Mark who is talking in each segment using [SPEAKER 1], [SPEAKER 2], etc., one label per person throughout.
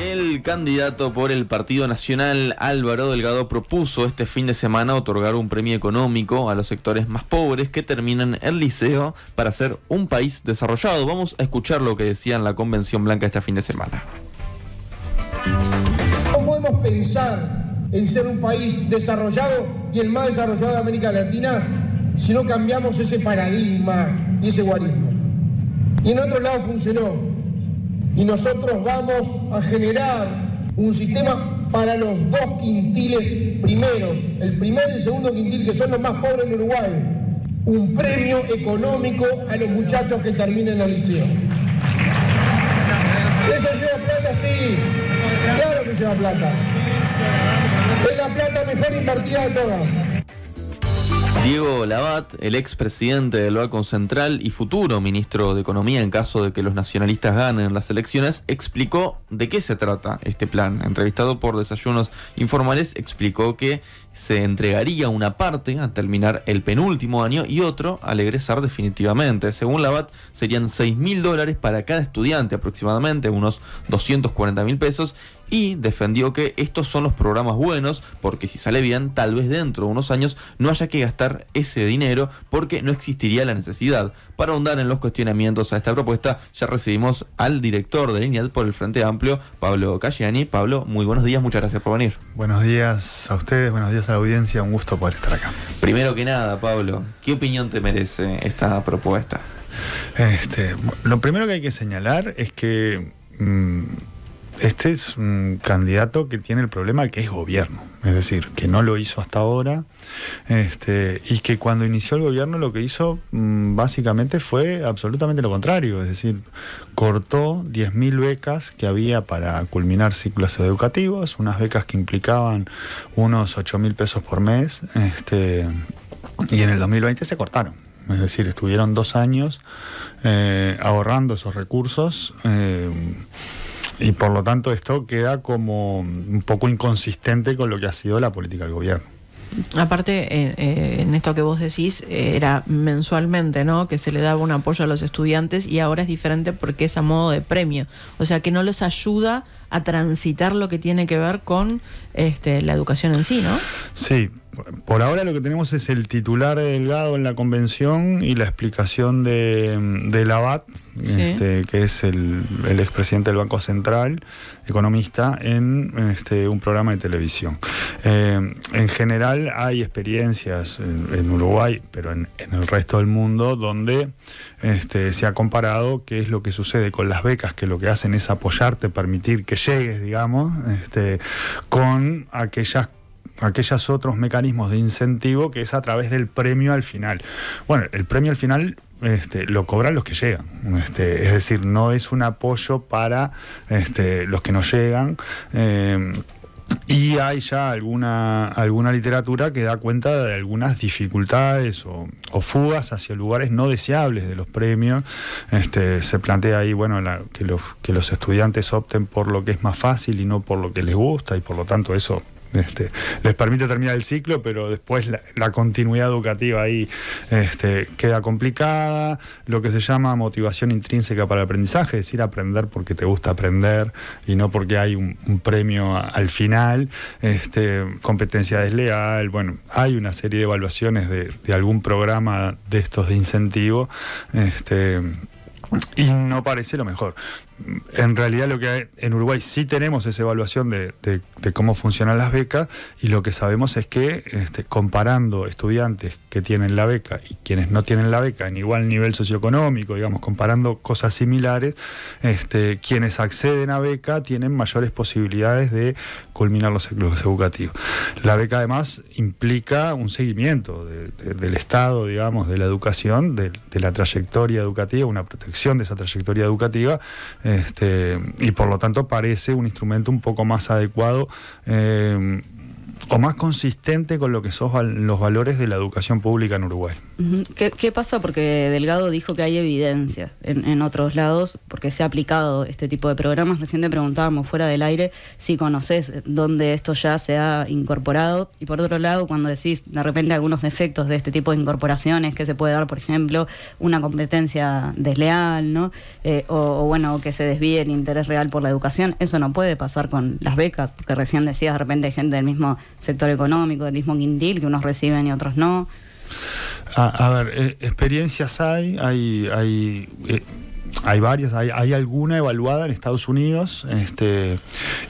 [SPEAKER 1] El candidato por el Partido Nacional, Álvaro Delgado, propuso este fin de semana otorgar un premio económico a los sectores más pobres que terminan el liceo para ser un país desarrollado. Vamos a escuchar lo que decía en la Convención Blanca este fin de semana. No podemos pensar en ser un país desarrollado y el más desarrollado de América Latina si no cambiamos ese paradigma y
[SPEAKER 2] ese
[SPEAKER 3] guarismo. Y en otro lado funcionó y nosotros vamos a generar un sistema para los dos quintiles primeros, el primer y el segundo quintil, que son los más pobres en Uruguay, un premio económico a
[SPEAKER 2] los muchachos que terminen el liceo. ¿Eso lleva plata? Sí, claro que lleva plata. Es la plata mejor invertida de
[SPEAKER 1] todas. Diego Labat, el ex presidente del Banco Central y futuro ministro de Economía en caso de que los nacionalistas ganen las elecciones, explicó de qué se trata este plan. Entrevistado por Desayunos Informales, explicó que se entregaría una parte a terminar el penúltimo año y otro al egresar definitivamente. Según la BAT, serían 6 mil dólares para cada estudiante aproximadamente, unos 240 mil pesos, y defendió que estos son los programas buenos porque si sale bien, tal vez dentro de unos años no haya que gastar ese dinero porque no existiría la necesidad. Para ahondar en los cuestionamientos a esta propuesta, ya recibimos al director de INED por el Frente Amplio, Pablo Cagliani. Pablo, muy buenos días, muchas gracias por venir.
[SPEAKER 2] Buenos días a ustedes, buenos días a la audiencia,
[SPEAKER 1] un gusto poder estar acá. Primero que nada, Pablo, ¿qué opinión te merece esta propuesta?
[SPEAKER 2] Este, lo primero que hay que señalar es que mm, este es un candidato que tiene el problema que es gobierno, es decir, que no lo hizo hasta ahora este, y que cuando inició el gobierno lo que hizo mm, básicamente fue absolutamente lo contrario, es decir, cortó 10.000 becas que había para culminar ciclos educativos, unas becas que implicaban unos 8.000 pesos por mes este, y en el 2020 se cortaron es decir, estuvieron dos años eh, ahorrando esos recursos eh, y por lo tanto esto queda como un poco inconsistente con lo que ha sido la política del gobierno.
[SPEAKER 4] Aparte, eh, eh, en esto que vos decís, eh, era mensualmente, ¿no? Que se le daba un apoyo a los estudiantes y ahora es diferente porque es a modo de premio. O sea, que no les ayuda a transitar lo que tiene que ver con este, la educación en sí, ¿no?
[SPEAKER 2] Sí, por ahora lo que tenemos es el titular Delgado en la convención y la explicación de, de este, que es el, expresidente del Banco Central, economista, en este, un programa de televisión. Eh, en general hay experiencias en, Uruguay, pero en, el resto del mundo, donde este, se ha comparado qué es lo que sucede con las becas, que lo que hacen es apoyarte, permitir que llegues, digamos, con aquellas aquellos otros mecanismos de incentivo que es a través del premio al final. Bueno, el premio al final este, lo cobran los que llegan. Este, es decir, no es un apoyo para este, los que no llegan. Eh, y hay ya alguna, alguna literatura que da cuenta de algunas dificultades o, fugas hacia lugares no deseables de los premios. se plantea ahí bueno, que, los, que los estudiantes opten por lo que es más fácil y no por lo que les gusta y por lo tanto eso este, les permite terminar el ciclo, pero después la, continuidad educativa ahí este, queda complicada. Lo que se llama motivación intrínseca para el aprendizaje, es decir, aprender porque te gusta aprender y no porque hay un, premio al final. Este, competencia desleal, bueno, hay una serie de evaluaciones de, algún programa de estos de incentivo. Este, y no parece lo mejor en realidad lo que en Uruguay sí tenemos esa evaluación de, cómo funcionan las becas y lo que sabemos es que este, comparando estudiantes que tienen la beca y quienes no tienen la beca en igual nivel socioeconómico, digamos, comparando cosas similares, este, quienes acceden a beca tienen mayores posibilidades de culminar los ciclos educativos. La beca además implica un seguimiento del Estado, digamos, de la educación, de, la trayectoria educativa, una protección de esa trayectoria educativa este, y por lo tanto parece un instrumento un poco más adecuado. Eh, o más consistente con lo que son los valores de la educación pública en Uruguay.
[SPEAKER 3] ¿Qué, pasa? Porque Delgado dijo que hay evidencia en, otros lados, porque se ha aplicado este tipo de programas. Recién te preguntábamos fuera del aire si conoces dónde esto ya se ha incorporado. Y por otro lado, cuando decís de repente algunos defectos de este tipo de incorporaciones que se puede dar, por ejemplo, una competencia desleal, ¿no? Eh, o, bueno, que se desvíe el interés real por la educación, eso no puede pasar con las becas, porque recién decías de repente gente del mismo sector económico del mismo Quintil, que unos reciben y otros no.
[SPEAKER 2] Ah, a ver, eh, experiencias hay, hay, hay eh, hay varias, hay, alguna evaluada en Estados Unidos este,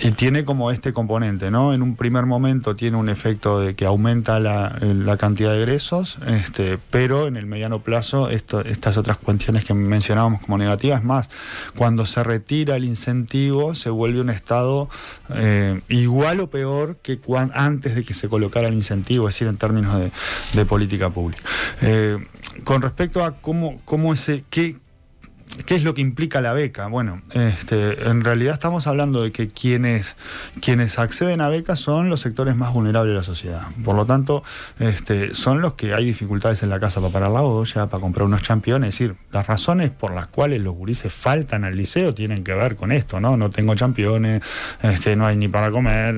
[SPEAKER 2] y tiene como este componente, ¿no? En un primer momento tiene un efecto de que aumenta la, cantidad de egresos, este, pero en el mediano plazo esto, estas otras cuestiones que mencionábamos como negativas, más, cuando se retira el incentivo se vuelve un estado eh, igual o peor que antes de que se colocara el incentivo, es decir, en términos de, política pública. Eh, con respecto a cómo, cómo ese, qué, ¿qué es lo que implica la beca? Bueno, este, en realidad estamos hablando de que quienes, quienes acceden a becas son los sectores más vulnerables de la sociedad. Por lo tanto, este, son los que hay dificultades en la casa para parar la olla, para comprar unos championes. Es decir, las razones por las cuales los gurises faltan al liceo tienen que ver con esto, ¿no? No tengo championes, este, no hay ni para comer,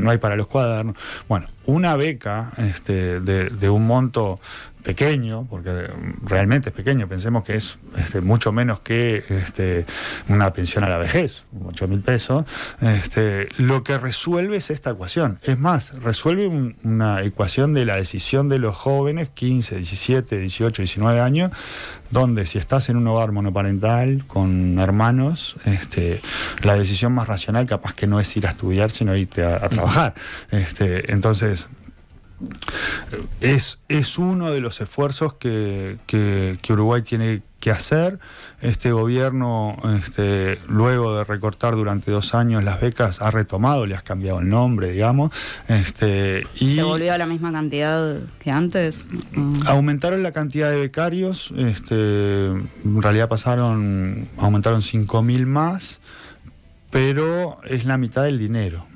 [SPEAKER 2] no hay para los cuadernos. Bueno, una beca de un monto pequeño, porque realmente es pequeño, pensemos que es este, mucho menos que este, una pensión a la vejez, 8 mil pesos, este, lo que resuelve es esta ecuación. Es más, resuelve una ecuación de la decisión de los jóvenes, 15, 17, 18, 19 años, donde si estás en un hogar monoparental con hermanos, este, la decisión más racional capaz que no es ir a estudiar, sino irte a, trabajar. Este, entonces, es, es uno de los esfuerzos que, Uruguay tiene que hacer. Este gobierno, este, luego de recortar durante dos años las becas, ha retomado, le has cambiado el nombre, digamos. Este, y ¿Se
[SPEAKER 3] volvió a la misma cantidad que antes?
[SPEAKER 2] Mm. Aumentaron la cantidad de becarios, este, en realidad pasaron, aumentaron 5.000 más, pero es la mitad del dinero.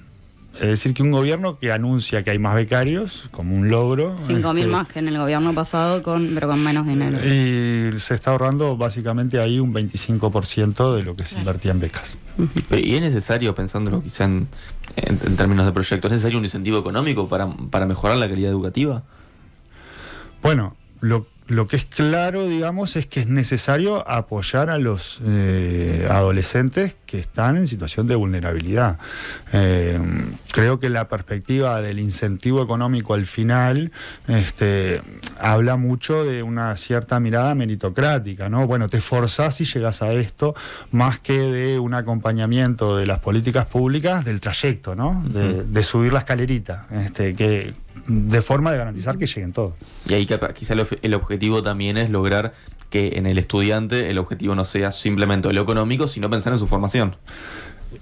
[SPEAKER 2] Es decir, que un gobierno que anuncia que hay más becarios, como un logro. 5.000 este, más
[SPEAKER 3] que en el gobierno pasado, con, pero con menos dinero.
[SPEAKER 2] Y se está ahorrando básicamente ahí un 25% de lo que se invertía en becas.
[SPEAKER 1] Y es necesario, pensándolo quizá en, en términos de proyectos, ¿es necesario un incentivo económico para, mejorar la calidad educativa?
[SPEAKER 2] Bueno, lo, que lo que es claro, digamos, es que es necesario apoyar a los eh, adolescentes que están en situación de vulnerabilidad. Eh, creo que la perspectiva del incentivo económico al final este, habla mucho de una cierta mirada meritocrática, ¿no? Bueno, te forzás y llegas a esto, más que de un acompañamiento de las políticas públicas del trayecto, ¿no? De, subir la escalerita, este, que, de forma de garantizar que lleguen todos.
[SPEAKER 1] Y ahí quizá el, objetivo también es lograr que en el estudiante el objetivo no sea simplemente lo económico, sino pensar en su formación.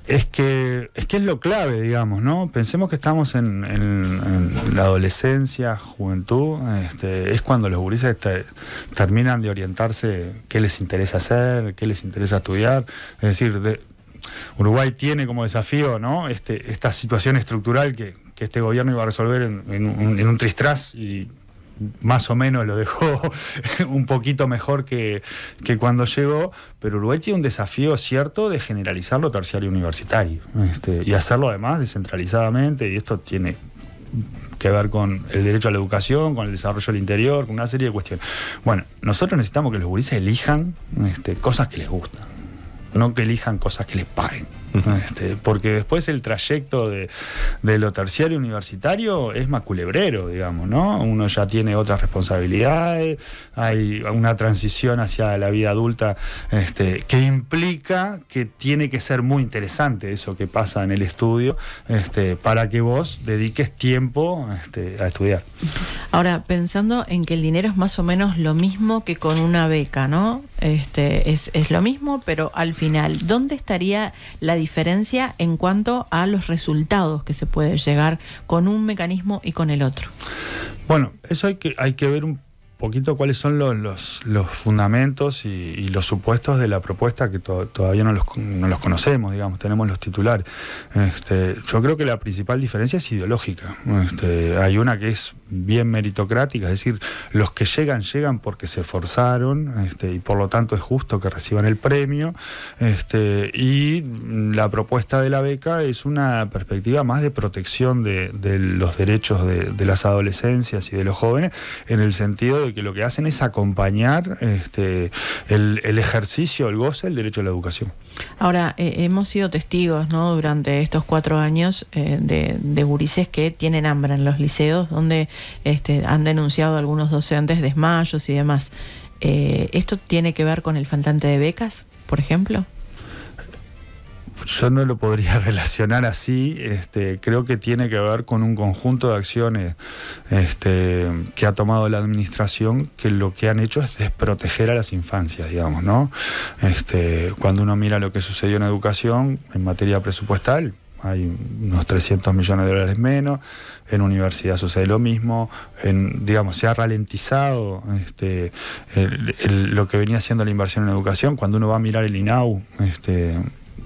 [SPEAKER 1] Es que,
[SPEAKER 2] es que es lo clave, digamos, ¿no? Pensemos que estamos en, la adolescencia, juventud, este, es cuando los gurises terminan de orientarse qué les interesa hacer, qué les interesa estudiar. Es decir, Uruguay tiene como desafío, ¿no? Este, esta situación estructural que, este gobierno iba a resolver en, un, en tristraz y más o menos lo dejó un poquito mejor que, que, cuando llegó, pero Uruguay tiene un desafío cierto de generalizar lo terciario universitario este, y hacerlo además descentralizadamente y esto tiene que ver con el derecho a la educación, con el desarrollo del interior, con una serie de cuestiones. Bueno, nosotros necesitamos que los gurises elijan este, cosas que les gustan, no que elijan cosas que les paguen este, porque después el trayecto de, lo terciario universitario es maculebrero, digamos, ¿no? Uno ya tiene otras responsabilidades, hay una transición hacia la vida adulta este, que implica que tiene que ser muy interesante eso que pasa en el estudio este, para que vos dediques tiempo este, a estudiar.
[SPEAKER 4] Ahora, pensando en que el dinero es más o menos lo mismo que con una beca, ¿no? este, es, es, lo mismo, pero al final, ¿dónde estaría la diferencia en cuanto a los resultados que se puede llegar con un mecanismo y con el otro?
[SPEAKER 2] Bueno, eso hay que, hay que ver un poquito cuáles son los, los, fundamentos y, los supuestos de la propuesta que todavía no los, no los, conocemos, digamos, tenemos los titulares. Este, yo creo que la principal diferencia es ideológica. Este, hay una que es bien meritocrática, es decir, los que llegan, llegan porque se esforzaron este, y por lo tanto es justo que reciban el premio. Este, y la propuesta de la beca es una perspectiva más de protección de, de los derechos de, de las adolescencias y de los jóvenes en el sentido de que lo que hacen es acompañar este, el, ejercicio, el goce, el derecho a la educación.
[SPEAKER 4] Ahora, eh, hemos sido testigos ¿no? durante estos cuatro años eh, de, de, gurises que tienen hambre en los liceos, donde este, han denunciado algunos docentes desmayos y demás. Eh, ¿Esto tiene que ver con el faltante de becas, por ejemplo?
[SPEAKER 2] yo no lo podría relacionar así. Este, creo que tiene que ver con un conjunto de acciones este, que ha tomado la administración que lo que han hecho es desproteger a las infancias, digamos, ¿no? Este, cuando uno mira lo que sucedió en educación en materia presupuestal, hay unos 300 millones de dólares menos, en universidad sucede lo mismo, digamos, se ha ralentizado lo que venía siendo la inversión en educación, cuando uno va a mirar el INAU,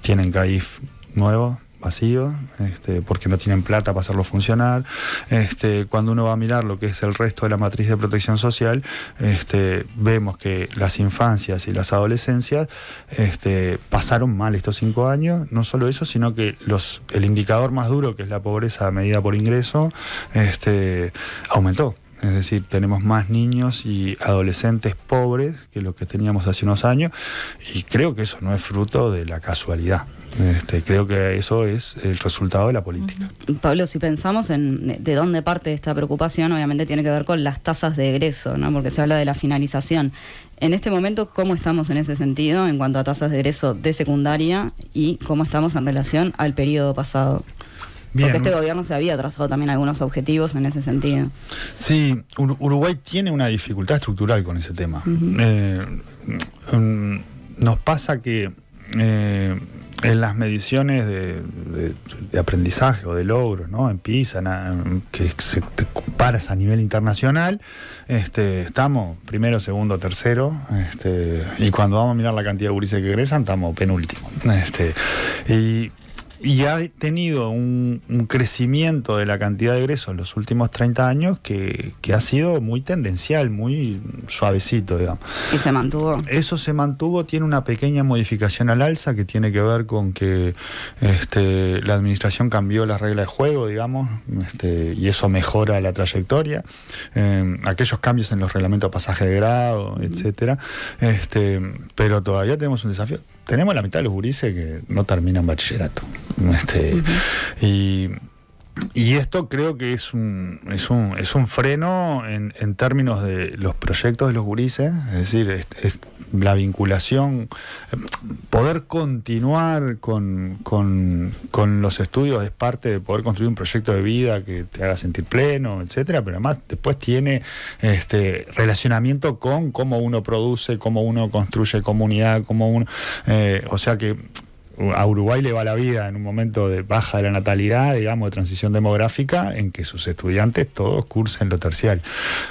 [SPEAKER 2] tienen CAIF nuevo, vacío, este, porque no tienen plata para hacerlo funcionar. Este, cuando uno va a mirar lo que es el resto de la matriz de protección social, este, vemos que las infancias y las adolescencias este, pasaron mal estos cinco años. No solo eso, sino que los, el indicador más duro, que es la pobreza medida por ingreso, aumentó. Es decir, tenemos más niños y adolescentes pobres que lo que teníamos hace unos años y creo que eso no es fruto de la casualidad. Este, creo que eso es el resultado de la política.
[SPEAKER 3] Pablo, si pensamos en eh, de dónde parte esta preocupación, obviamente tiene que ver con las tasas de egreso, ¿no? porque se habla de la finalización. En este momento, ¿cómo estamos en ese sentido en cuanto a tasas de egreso de secundaria y cómo estamos en relación al periodo pasado? Porque este gobierno se había trazado también algunos objetivos en ese sentido.
[SPEAKER 2] Sí, Uruguay tiene una dificultad estructural con ese tema. Eh, mm, nos pasa que eh, en las mediciones de, aprendizaje o de logros, ¿no? En PISA, que se te comparas a nivel internacional, este, estamos primero, segundo, tercero, este, y cuando vamos a mirar la cantidad de gurises que egresan, estamos penúltimo. Este, y y ha tenido un, crecimiento de la cantidad de egresos en los últimos 30 años que, ha sido muy tendencial, muy suavecito, digamos. Y se mantuvo. Eso se mantuvo, tiene una pequeña modificación al alza que tiene que ver con que este, la administración cambió las reglas de juego, digamos, este, y eso mejora la trayectoria. Em, aquellos cambios en los reglamentos de pasaje de grado, etcétera. Este, pero todavía tenemos un desafío. Tenemos la mitad de los burises que no terminan bachillerato. Este, y, esto creo que es un, es un, es un freno en, términos de los proyectos de los gurises, es decir, la vinculación, poder continuar con, los estudios es parte de poder construir un proyecto de vida que te haga sentir pleno, etcétera, pero además después tiene este relacionamiento con cómo uno produce, cómo uno construye comunidad, cómo uno. Eh, o sea que a Uruguay le va la vida en un momento de baja de la natalidad, digamos, de transición demográfica, en que sus estudiantes todos cursen lo tercial.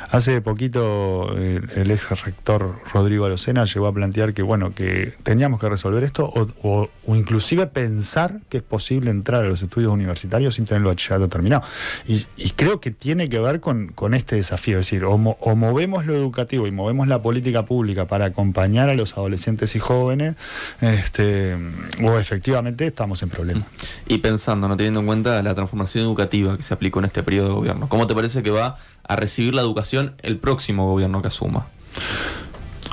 [SPEAKER 2] Hace poquito el, ex rector Rodrigo Alocena llegó a plantear que, bueno, que teníamos que resolver esto o, inclusive pensar que es posible entrar a los estudios universitarios sin tener el bachillerato terminado. Y, creo que tiene que ver con, este desafío, es decir, o, movemos lo educativo y movemos la política pública para acompañar a los adolescentes y jóvenes, este, o efectivamente estamos en problemas.
[SPEAKER 1] Mm. Y pensando, no teniendo en cuenta la transformación educativa que se aplicó en este periodo de gobierno, ¿cómo te parece que va a recibir la educación el próximo gobierno que asuma?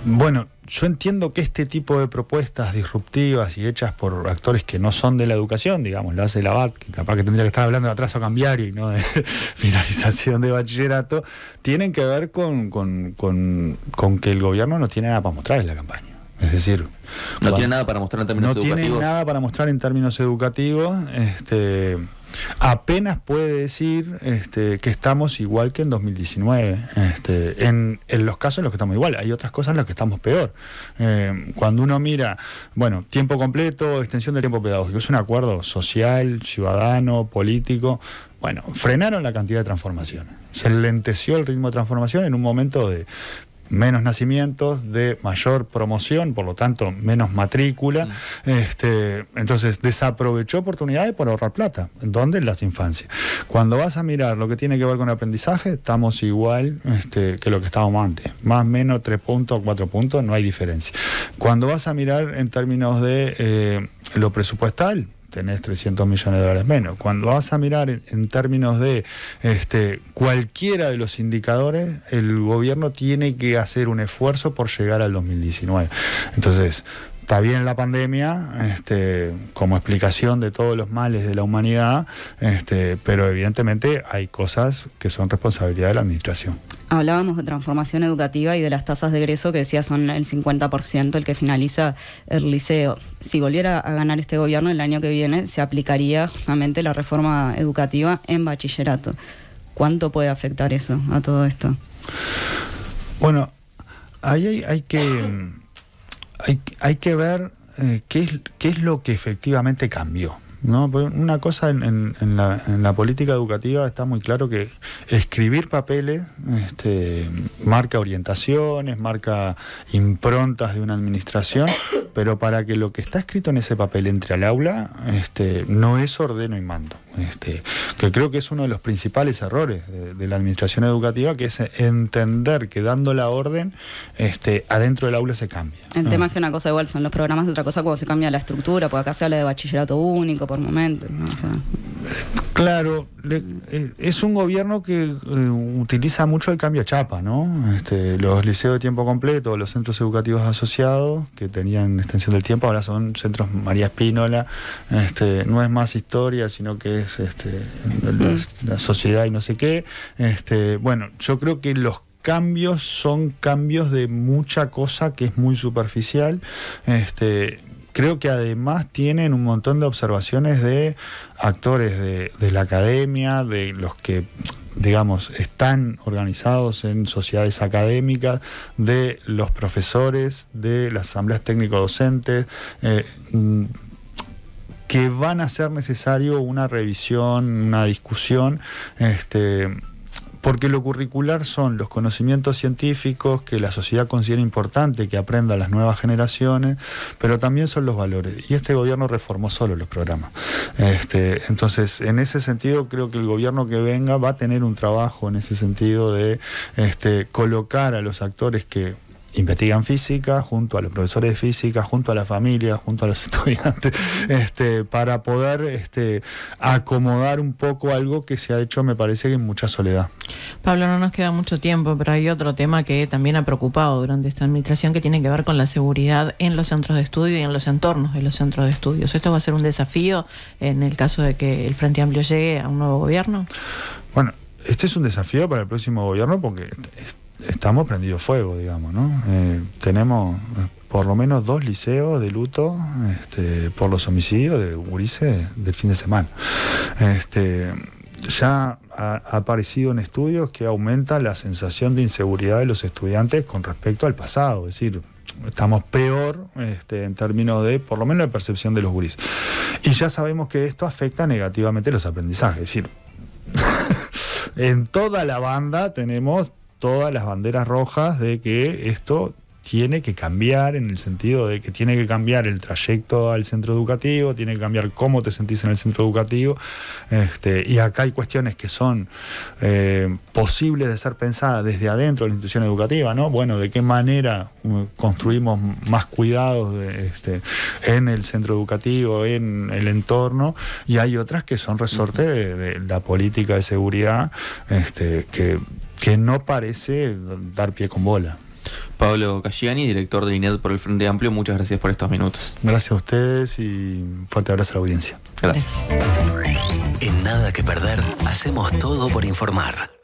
[SPEAKER 2] Bueno, yo entiendo que este tipo de propuestas disruptivas y hechas por actores que no son de la educación, digamos, lo hace la BAT, que capaz que tendría que estar hablando de atraso cambiario y no de finalización de bachillerato, tienen que ver con, con que el gobierno no tiene nada para mostrar en la campaña. Es
[SPEAKER 1] decir, no tiene nada para mostrar en términos educativos. No tiene
[SPEAKER 2] nada para mostrar en términos educativos. Este, apenas puede decir este, que estamos igual que en 2019. Este, en, los casos en los que estamos igual, hay otras cosas en las que estamos peor. Eh, cuando uno mira, bueno, tiempo completo, extensión del tiempo pedagógico, es un acuerdo social, ciudadano, político. Bueno, frenaron la cantidad de transformaciones. Se lenteció el ritmo de transformación en un momento de menos nacimientos, de mayor promoción, por lo tanto, menos matrícula. Este, entonces, desaprovechó oportunidades por ahorrar plata. ¿Dónde? En las infancias. Cuando vas a mirar lo que tiene que ver con aprendizaje, estamos igual este, que lo que estábamos antes. Más o menos tres puntos cuatro puntos, no hay diferencia. Cuando vas a mirar en términos de eh, lo presupuestal, tenés 300 millones de dólares menos. Cuando vas a mirar en, términos de este, cualquiera de los indicadores, el gobierno tiene que hacer un esfuerzo por llegar al 2019. Entonces, está bien la pandemia este, como explicación de todos los males de la humanidad, este, pero evidentemente hay cosas que son responsabilidad de la administración.
[SPEAKER 3] Hablábamos de transformación educativa y de las tasas de egreso que decía son el 50% el que finaliza el liceo. Si volviera a ganar este gobierno el año que viene, se aplicaría justamente la reforma educativa en bachillerato. ¿Cuánto puede afectar eso a todo esto? Bueno, ahí hay, que,
[SPEAKER 2] hay, que ver eh, qué, qué es lo que efectivamente cambió. No, pues una cosa en, la, política educativa está muy claro que escribir papeles este, marca orientaciones, marca improntas de una administración, pero para que lo que está escrito en ese papel entre al aula este, no es ordeno y mando. Este, que creo que es uno de los principales errores de, la administración educativa, que es entender que dando la orden este, adentro del aula se cambia. El tema es
[SPEAKER 3] que una cosa igual son los programas, de otra cosa cuando se cambia la estructura, porque acá se habla de bachillerato único, por momentos.
[SPEAKER 2] Claro, eh, es un gobierno que eh, utiliza mucho el cambio chapa, ¿no? Este, los liceos de tiempo completo, los centros educativos asociados, que tenían extensión del tiempo, ahora son centros María Espínola, este, no es más historia, sino que es este, la, sociedad y no sé qué. Este, bueno, yo creo que los cambios son cambios de mucha cosa que es muy superficial. Este, creo que además tienen un montón de observaciones de actores de, la academia, de los que, digamos, están organizados en sociedades académicas, de los profesores, de las asambleas técnico-docentes. Eh, mm, que van a ser necesario una revisión, una discusión, este, porque lo curricular son los conocimientos científicos que la sociedad considera importante que aprendan las nuevas generaciones, pero también son los valores. Y este gobierno reformó solo los programas. Este, entonces, en ese sentido, creo que el gobierno que venga va a tener un trabajo en ese sentido de este, colocar a los actores que investigan física junto a los profesores de física, junto a la familia, junto a los estudiantes, este, para poder este, acomodar un poco algo que se ha hecho, me parece que en mucha soledad.
[SPEAKER 4] Pablo, no nos queda mucho tiempo, pero hay otro tema que también ha preocupado durante esta administración que tiene que ver con la seguridad en los centros de estudio y en los entornos de los centros de estudios. ¿Esto va a ser un desafío en el caso de que el Frente Amplio llegue a un nuevo gobierno? Bueno,
[SPEAKER 2] este es un desafío para el próximo gobierno porque estamos prendidos fuego, digamos, ¿no? Eh, tenemos eh, por lo menos dos liceos de luto este, por los homicidios de Urice del fin de semana. Este, ya ha aparecido en estudios que aumenta la sensación de inseguridad de los estudiantes con respecto al pasado, es decir, estamos peor este, en términos de, por lo menos, la percepción de los gurises. Y ya sabemos que esto afecta negativamente los aprendizajes, es decir, en toda la banda tenemos todas las banderas rojas de que esto tiene que cambiar en el sentido de que tiene que cambiar el trayecto al centro educativo, tiene que cambiar cómo te sentís en el centro educativo. Este, y acá hay cuestiones que son eh, posibles de ser pensadas desde adentro de la institución educativa, ¿no? Bueno, de qué manera um, construimos más cuidados este, en el centro educativo, en el entorno, y hay otras que son resorte de, la política de seguridad, este, que que no parece dar pie con bola.
[SPEAKER 1] Pablo Casciani, director de INED por el Frente Amplio, muchas gracias por estos
[SPEAKER 2] minutos. Gracias a ustedes y fuerte abrazo a la audiencia. Gracias. En
[SPEAKER 1] Nada que Perder, hacemos todo por informar.